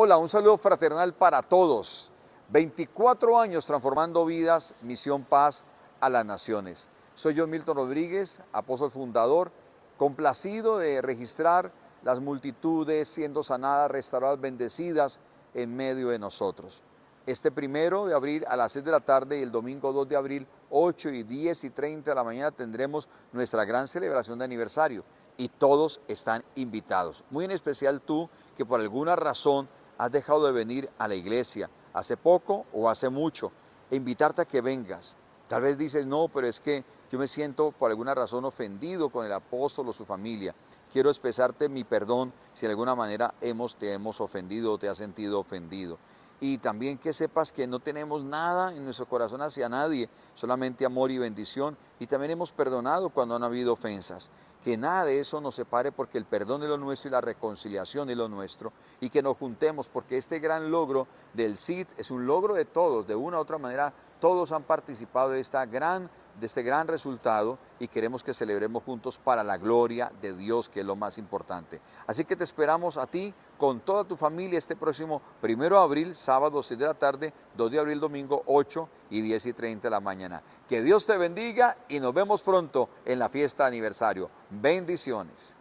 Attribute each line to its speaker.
Speaker 1: Hola, un saludo fraternal para todos. 24 años transformando vidas, misión paz a las naciones. Soy yo Milton Rodríguez, apóstol fundador, complacido de registrar las multitudes siendo sanadas, restauradas, bendecidas en medio de nosotros. Este primero de abril a las 6 de la tarde y el domingo 2 de abril, 8 y 10 y 30 de la mañana, tendremos nuestra gran celebración de aniversario y todos están invitados. Muy en especial tú que por alguna razón has dejado de venir a la iglesia hace poco o hace mucho, e invitarte a que vengas. Tal vez dices, no, pero es que yo me siento por alguna razón ofendido con el apóstol o su familia. Quiero expresarte mi perdón si de alguna manera hemos, te hemos ofendido o te has sentido ofendido y también que sepas que no tenemos nada en nuestro corazón hacia nadie, solamente amor y bendición. Y también hemos perdonado cuando han habido ofensas. Que nada de eso nos separe porque el perdón es lo nuestro y la reconciliación es lo nuestro. Y que nos juntemos porque este gran logro del CID es un logro de todos. De una u otra manera todos han participado de, esta gran, de este gran resultado y queremos que celebremos juntos para la gloria de Dios, que es lo más importante. Así que te esperamos a ti con toda tu familia este próximo 1 de abril, sábado 6 de la tarde, 2 de abril, domingo 8 y 10 y 30 de la mañana. Que Dios te bendiga y nos vemos pronto en la fiesta de aniversario. Bendiciones.